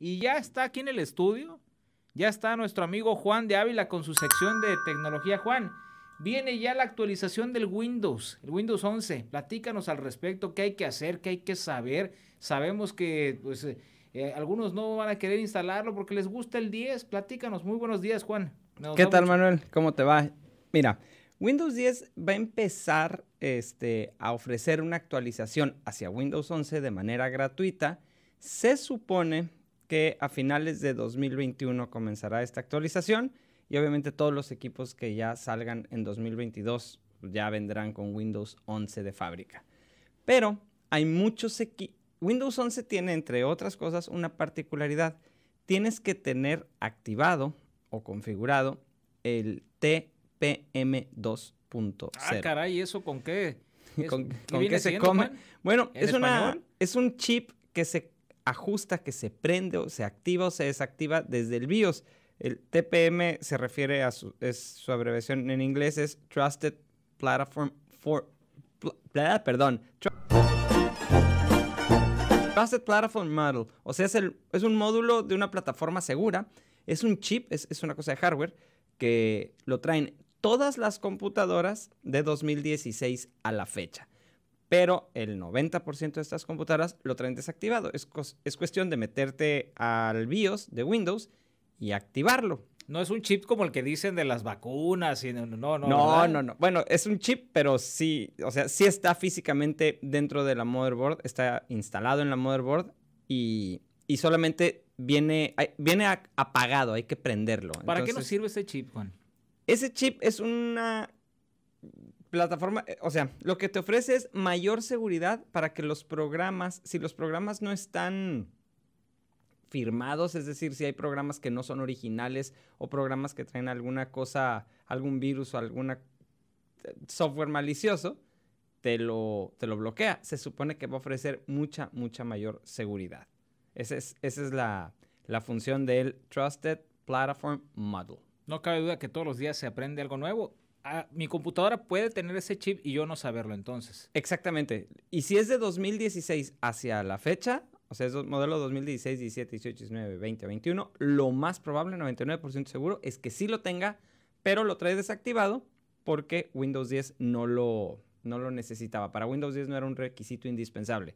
Y ya está aquí en el estudio, ya está nuestro amigo Juan de Ávila con su sección de tecnología. Juan, viene ya la actualización del Windows, el Windows 11. Platícanos al respecto, qué hay que hacer, qué hay que saber. Sabemos que pues, eh, eh, algunos no van a querer instalarlo porque les gusta el 10. Platícanos, muy buenos días Juan. ¿Qué tal Manuel? ¿Cómo te va? Mira, Windows 10 va a empezar este, a ofrecer una actualización hacia Windows 11 de manera gratuita. Se supone que a finales de 2021 comenzará esta actualización y obviamente todos los equipos que ya salgan en 2022 ya vendrán con Windows 11 de fábrica. Pero hay muchos equipos. Windows 11 tiene, entre otras cosas, una particularidad. Tienes que tener activado o configurado el TPM 2.0. Ah, caray, ¿eso con qué? ¿Con, ¿Qué, se come? Bueno, es, una, es un chip que se ajusta, que se prende o se activa o se desactiva desde el BIOS. El TPM se refiere a su, es, su abreviación en inglés es Trusted Platform for perdón. Trusted Platform Model, o sea, es, es un módulo de una plataforma segura, es un chip, es una cosa de hardware que lo traen todas las computadoras de 2016 a la fecha pero el 90% de estas computadoras lo traen desactivado. Es, cuestión de meterte al BIOS de Windows y activarlo. No es un chip como el que dicen de las vacunas. Y no, no, no. No, Bueno, es un chip, pero sí, o sea, sí está físicamente dentro de la motherboard, está instalado en la motherboard y, solamente viene, viene apagado, hay que prenderlo. ¿Para qué nos sirve ese chip, Juan? Ese chip es una plataforma, eh, o sea, lo que te ofrece es mayor seguridad para que los programas, si los programas no están firmados, es decir, si hay programas que no son originales o programas que traen alguna cosa, algún virus o algún eh, software malicioso, te lo, te lo bloquea. Se supone que va a ofrecer mucha, mucha mayor seguridad. Esa es, la, la función del Trusted Platform Model. No cabe duda que todos los días se aprende algo nuevo mi computadora puede tener ese chip y yo no saberlo entonces. Exactamente. Y si es de 2016 hacia la fecha, o sea, es modelo 2016, 17, 18, 19, 20, 21, lo más probable, 99% seguro, es que sí lo tenga, pero lo trae desactivado porque Windows 10 no lo, no lo necesitaba. Para Windows 10 no era un requisito indispensable.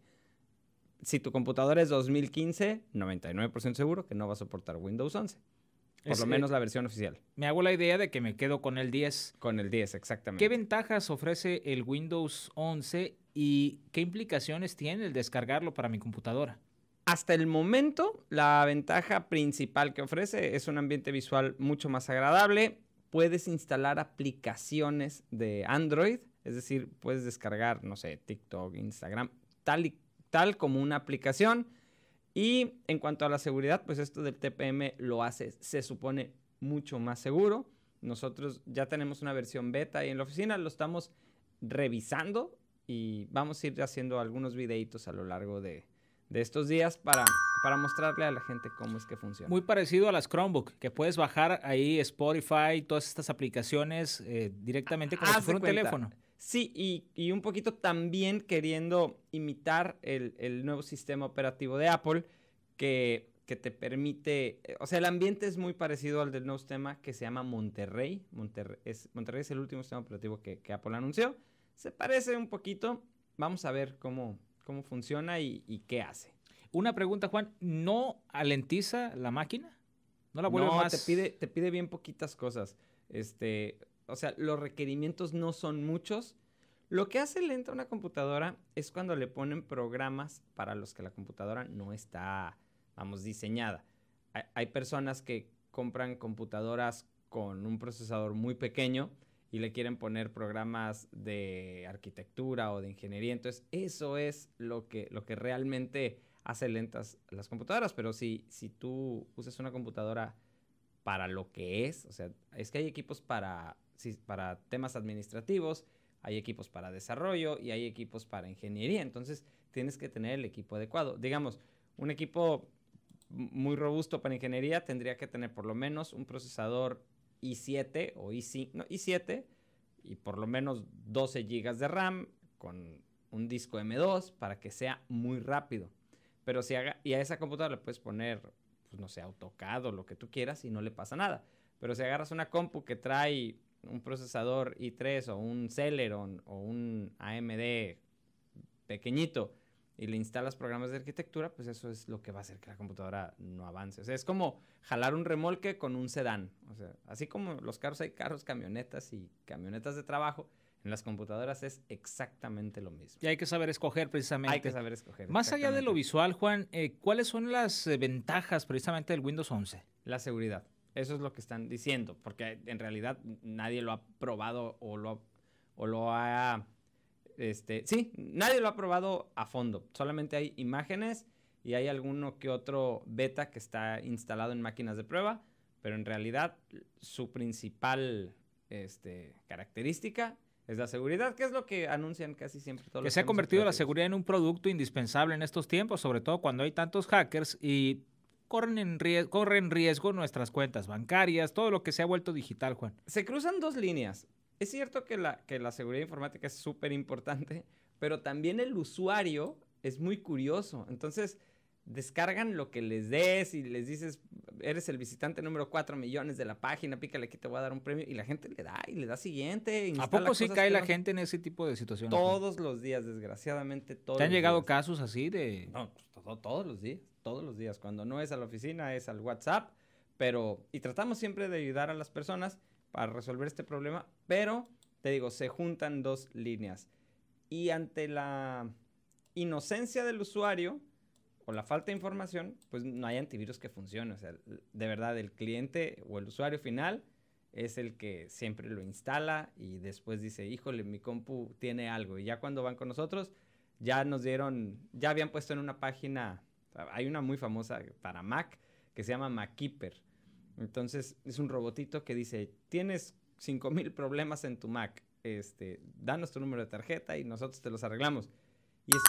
Si tu computadora es 2015, 99% seguro que no va a soportar Windows 11. Por lo menos la versión oficial. Me hago la idea de que me quedo con el 10. Con el 10, exactamente. ¿Qué ventajas ofrece el Windows 11 y qué implicaciones tiene el descargarlo para mi computadora? Hasta el momento, la ventaja principal que ofrece es un ambiente visual mucho más agradable. Puedes instalar aplicaciones de Android, es decir, puedes descargar, no sé, TikTok, Instagram, tal y tal como una aplicación y en cuanto a la seguridad, pues esto del TPM lo hace, se supone, mucho más seguro. Nosotros ya tenemos una versión beta y en la oficina lo estamos revisando y vamos a ir haciendo algunos videitos a lo largo de, estos días para, para mostrarle a la gente cómo es que funciona. Muy parecido a las Chromebook, que puedes bajar ahí Spotify, todas estas aplicaciones eh, directamente con si fuera un teléfono. Sí, y, un poquito también queriendo imitar el, nuevo sistema operativo de Apple que, te permite, eh, o sea, el ambiente es muy parecido al del nuevo sistema que se llama Monterrey. Monterrey es, Monterrey es el último sistema operativo que, Apple anunció. Se parece un poquito. Vamos a ver cómo, cómo funciona y, qué hace. Una pregunta, Juan. ¿No alentiza la máquina? ¿No la vuelve más? Te pide, te pide bien poquitas cosas. Este, o sea, los requerimientos no son muchos. Lo que hace lenta una computadora es cuando le ponen programas para los que la computadora no está, vamos, diseñada. Hay, personas que compran computadoras con un procesador muy pequeño y le quieren poner programas de arquitectura o de ingeniería. Entonces, eso es lo que, lo que realmente hace lentas las computadoras. Pero si, si tú usas una computadora para lo que es, o sea, es que hay equipos para para temas administrativos, hay equipos para desarrollo y hay equipos para ingeniería. Entonces tienes que tener el equipo adecuado. Digamos, un equipo muy robusto para ingeniería tendría que tener por lo menos un procesador i7 o i5, no, 7 y por lo menos 12 GB de RAM con un disco M2 para que sea muy rápido. Pero si haga, y a esa computadora le puedes poner, pues no sé, AutoCAD o lo que tú quieras y no le pasa nada. Pero si agarras una compu que trae un procesador i3 o un Celeron o un AMD pequeñito y le instalas programas de arquitectura, pues eso es lo que va a hacer que la computadora no avance. O sea, es como jalar un remolque con un sedán. O sea, así como los carros hay carros, camionetas y camionetas de trabajo, en las computadoras es exactamente lo mismo. Y hay que saber escoger precisamente. Hay que saber escoger. Más allá de lo visual, Juan, eh, ¿cuáles son las eh, ventajas precisamente del Windows 11? La seguridad. Eso es lo que están diciendo, porque en realidad nadie lo ha probado o lo ha, o lo ha este, sí, nadie lo ha probado a fondo. Solamente hay imágenes y hay alguno que otro beta que está instalado en máquinas de prueba, pero en realidad su principal este, característica es la seguridad, que es lo que anuncian casi siempre todos que se ha convertido la seguridad en un producto indispensable en estos tiempos, sobre todo cuando hay tantos hackers y corren en riesgo, corren riesgo nuestras cuentas bancarias, todo lo que se ha vuelto digital, Juan. Se cruzan dos líneas. Es cierto que la, que la seguridad informática es súper importante, pero también el usuario es muy curioso. Entonces, descargan lo que les des y les dices, eres el visitante número 4 millones de la página, pícale aquí te voy a dar un premio y la gente le da y le da siguiente. ¿A poco sí cae la gente en ese tipo de situaciones? Todos los días, desgraciadamente, todos. ¿Te han llegado casos así de...? No, pues, todos los días todos los días. Cuando no es a la oficina, es al WhatsApp. Pero, y tratamos siempre de ayudar a las personas para resolver este problema, pero, te digo, se juntan dos líneas. Y ante la inocencia del usuario o la falta de información, pues no hay antivirus que funcione. O sea, de verdad, el cliente o el usuario final es el que siempre lo instala y después dice, híjole, mi compu tiene algo. Y ya cuando van con nosotros, ya nos dieron, ya habían puesto en una página hay una muy famosa para Mac que se llama MacKeeper. Entonces es un robotito que dice, tienes 5000 problemas en tu Mac, este, danos tu número de tarjeta y nosotros te los arreglamos. Y es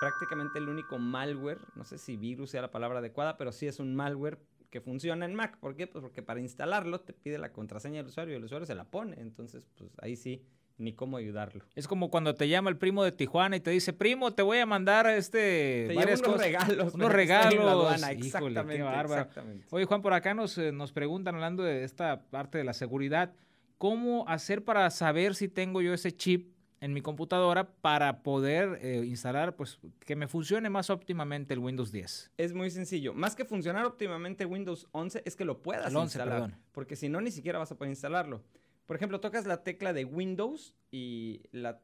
prácticamente el único malware, no sé si virus sea la palabra adecuada, pero sí es un malware que funciona en Mac. ¿Por qué? Pues porque para instalarlo te pide la contraseña del usuario y el usuario se la pone. Entonces, pues ahí sí ni cómo ayudarlo. Es como cuando te llama el primo de Tijuana y te dice, primo, te voy a mandar este... Te unos regalos. Unos regalos. exactamente, Oye, Juan, por acá eh, nos, preguntan, hablando de esta parte de la seguridad, ¿cómo hacer para saber si tengo yo ese chip en mi computadora para poder eh, instalar, pues, que me funcione más óptimamente el Windows 10? Es muy sencillo. Más que funcionar óptimamente Windows 11, es que lo puedas instalar. Porque si no, ni siquiera vas a poder instalarlo. Por ejemplo, tocas la tecla de Windows y la,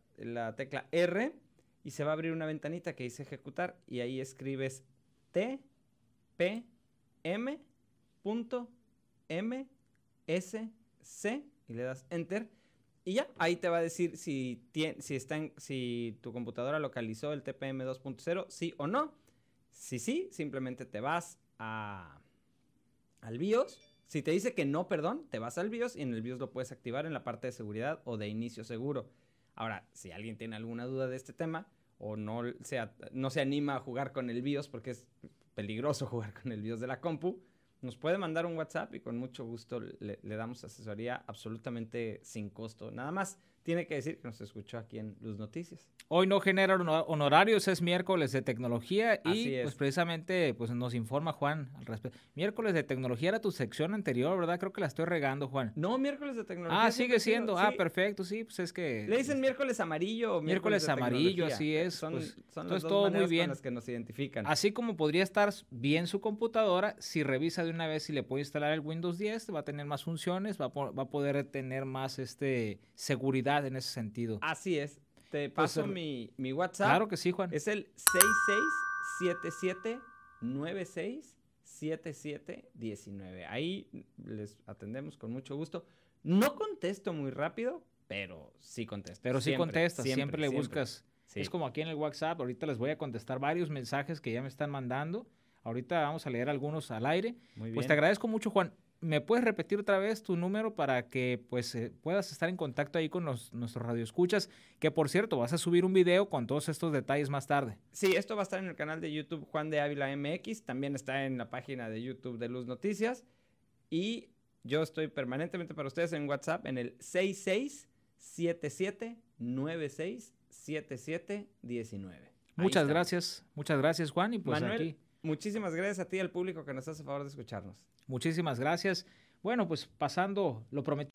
tecla R y se va a abrir una ventanita que dice ejecutar y ahí escribes tpm.msc y le das enter y ya ahí te va a decir si, si, está si tu computadora localizó el TPM 2.0, sí o no. Si sí, simplemente te vas a, al BIOS si te dice que no, perdón, te vas al BIOS y en el BIOS lo puedes activar en la parte de seguridad o de inicio seguro. Ahora, si alguien tiene alguna duda de este tema o no se, anima a jugar con el BIOS porque es peligroso jugar con el BIOS de la compu, nos puede mandar un WhatsApp y con mucho gusto le damos asesoría absolutamente sin costo. Nada más tiene que decir que nos escuchó aquí en Luz Noticias. Hoy no genera honorarios, es miércoles de tecnología y pues precisamente pues nos informa Juan al respecto. Miércoles de tecnología era tu sección anterior, ¿verdad? Creo que la estoy regando, Juan. No, miércoles de tecnología. Ah, sigue siendo. Ah, perfecto, sí, pues es que Le dicen miércoles amarillo miércoles, miércoles amarillo, así es. Son, pues, las dos todo Con que nos identifican. Así como podría estar bien su computadora si revisa de una vez si le puede instalar el Windows 10, va a tener más funciones, va a, va a poder tener más este seguridad en ese sentido. Así es. Te pues, paso mi, WhatsApp. Claro que sí, Juan. Es el 6677967719. Ahí les atendemos con mucho gusto. No contesto muy rápido, pero sí contesto. Pero sí contestas, siempre, le buscas. Es como aquí en el WhatsApp, ahorita les voy a contestar varios mensajes que ya me están mandando. Ahorita vamos a leer algunos al aire. Pues te agradezco mucho, Juan. ¿Me puedes repetir otra vez tu número para que pues eh, puedas estar en contacto ahí con los, nuestros radioescuchas? Que por cierto, vas a subir un video con todos estos detalles más tarde. Sí, esto va a estar en el canal de YouTube Juan de Ávila MX, también está en la página de YouTube de Luz Noticias y yo estoy permanentemente para ustedes en WhatsApp en el 6677967719. Muchas gracias, muchas gracias Juan y pues aquí. Muchísimas gracias a ti y al público que nos hace favor de escucharnos. Muchísimas gracias. Bueno, pues pasando lo prometido.